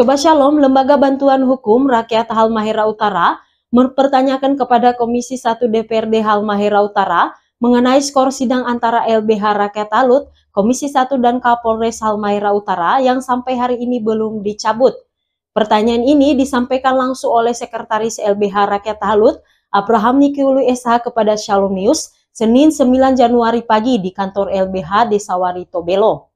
Coba Shalom, Lembaga Bantuan Hukum Rakyat Halmahera Utara mempertanyakan kepada Komisi 1 DPRD Halmahera Utara mengenai skor sidang antara LBH Rakyat Talut, Komisi 1 dan Kapolres Halmahera Utara yang sampai hari ini belum dicabut. Pertanyaan ini disampaikan langsung oleh Sekretaris LBH Rakyat Talut, Abraham Nikiulu SH kepada Shalom News, Senin 9 Januari pagi di kantor LBH Desa Warito Belo.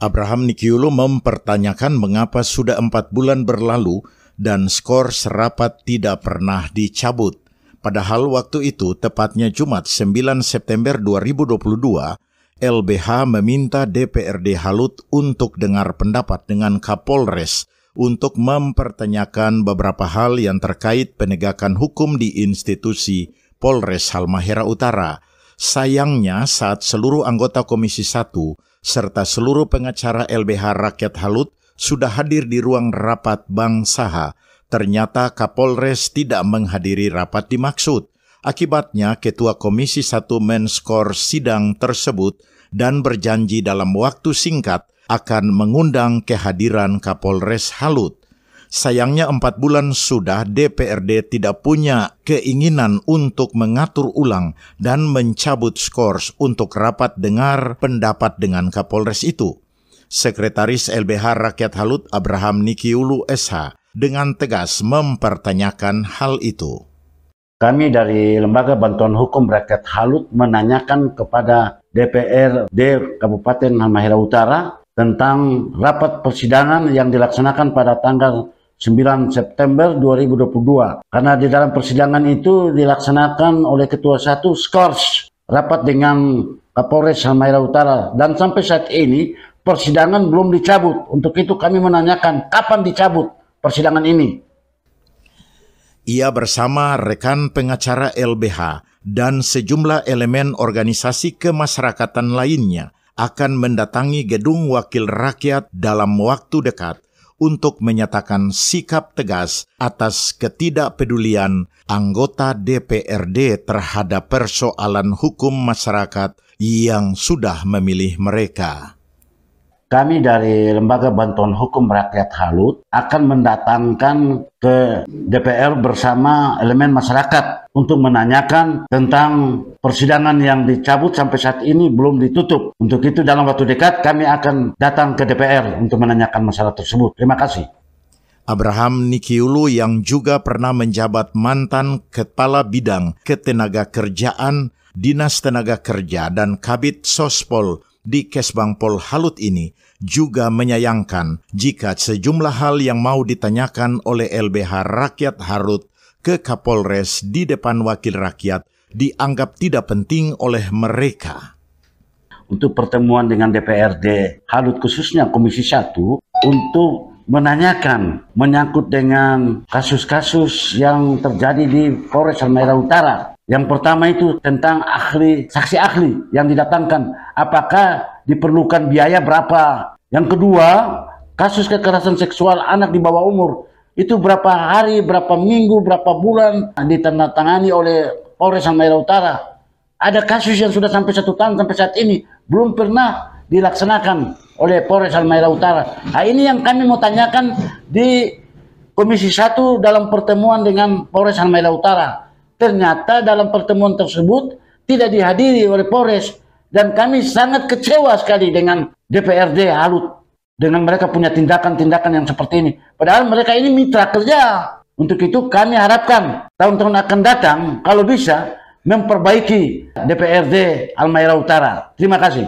Abraham Nikiulo mempertanyakan mengapa sudah empat bulan berlalu dan skor serapat tidak pernah dicabut. Padahal waktu itu, tepatnya Jumat 9 September 2022, LBH meminta DPRD Halut untuk dengar pendapat dengan Kapolres untuk mempertanyakan beberapa hal yang terkait penegakan hukum di institusi Polres Halmahera Utara – Sayangnya saat seluruh anggota Komisi 1 serta seluruh pengacara LBH Rakyat Halut sudah hadir di ruang rapat bangsaha, ternyata Kapolres tidak menghadiri rapat dimaksud. Akibatnya, Ketua Komisi 1 menskor sidang tersebut dan berjanji dalam waktu singkat akan mengundang kehadiran Kapolres Halut. Sayangnya empat bulan sudah DPRD tidak punya keinginan untuk mengatur ulang dan mencabut skors untuk rapat dengar pendapat dengan Kapolres itu. Sekretaris LBH Rakyat Halut Abraham Nikiulu SH dengan tegas mempertanyakan hal itu. Kami dari Lembaga Bantuan Hukum Rakyat Halut menanyakan kepada DPRD Kabupaten Halmahera Utara tentang rapat persidangan yang dilaksanakan pada tanggal 9 September 2022. Karena di dalam persidangan itu dilaksanakan oleh Ketua Satu Skors rapat dengan Kapolres Halmahera Utara dan sampai saat ini persidangan belum dicabut. Untuk itu kami menanyakan kapan dicabut persidangan ini. Ia bersama rekan pengacara LBH dan sejumlah elemen organisasi kemasyarakatan lainnya akan mendatangi gedung wakil rakyat dalam waktu dekat untuk menyatakan sikap tegas atas ketidakpedulian anggota DPRD terhadap persoalan hukum masyarakat yang sudah memilih mereka kami dari Lembaga Bantuan Hukum Rakyat Halut akan mendatangkan ke DPR bersama elemen masyarakat untuk menanyakan tentang persidangan yang dicabut sampai saat ini belum ditutup. Untuk itu dalam waktu dekat kami akan datang ke DPR untuk menanyakan masalah tersebut. Terima kasih. Abraham Nikiulu yang juga pernah menjabat mantan Kepala Bidang Ketenaga Kerjaan Dinas Tenaga Kerja dan Kabit Sospol di Kesbangpol Halut ini juga menyayangkan jika sejumlah hal yang mau ditanyakan oleh LBH Rakyat Harut ke Kapolres di depan wakil rakyat dianggap tidak penting oleh mereka. Untuk pertemuan dengan DPRD Halut khususnya Komisi 1 untuk menanyakan menyangkut dengan kasus-kasus yang terjadi di Polres Halmahera Utara yang pertama itu tentang ahli, saksi ahli yang didatangkan. Apakah diperlukan biaya berapa? Yang kedua, kasus kekerasan seksual anak di bawah umur. Itu berapa hari, berapa minggu, berapa bulan ditandatangani oleh Polres Halmahera Utara. Ada kasus yang sudah sampai satu tahun sampai saat ini. Belum pernah dilaksanakan oleh Polres Halmahera Utara. Nah, ini yang kami mau tanyakan di Komisi 1 dalam pertemuan dengan Polres Halmahera Utara. Ternyata dalam pertemuan tersebut tidak dihadiri oleh Polres dan kami sangat kecewa sekali dengan DPRD Halut dengan mereka punya tindakan-tindakan yang seperti ini. Padahal mereka ini mitra kerja. Untuk itu kami harapkan tahun-tahun akan datang kalau bisa memperbaiki DPRD Almaira Utara. Terima kasih.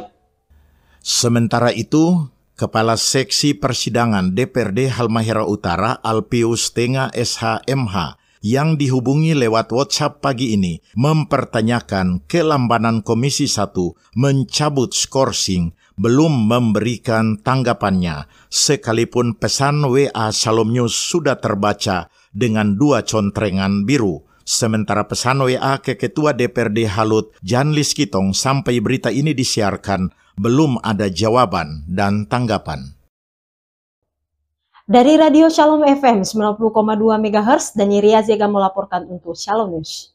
Sementara itu, Kepala Seksi Persidangan DPRD Halmahera Utara Alpius Tenga SHMH yang dihubungi lewat WhatsApp pagi ini mempertanyakan kelambanan Komisi 1 mencabut skorsing belum memberikan tanggapannya sekalipun pesan WA Shalom News sudah terbaca dengan dua contrengan biru. Sementara pesan WA ke Ketua DPRD Halut Jan Liskitong sampai berita ini disiarkan belum ada jawaban dan tanggapan. Dari Radio Shalom FM 90,2 MHz, dan Riazega melaporkan untuk Shalom News.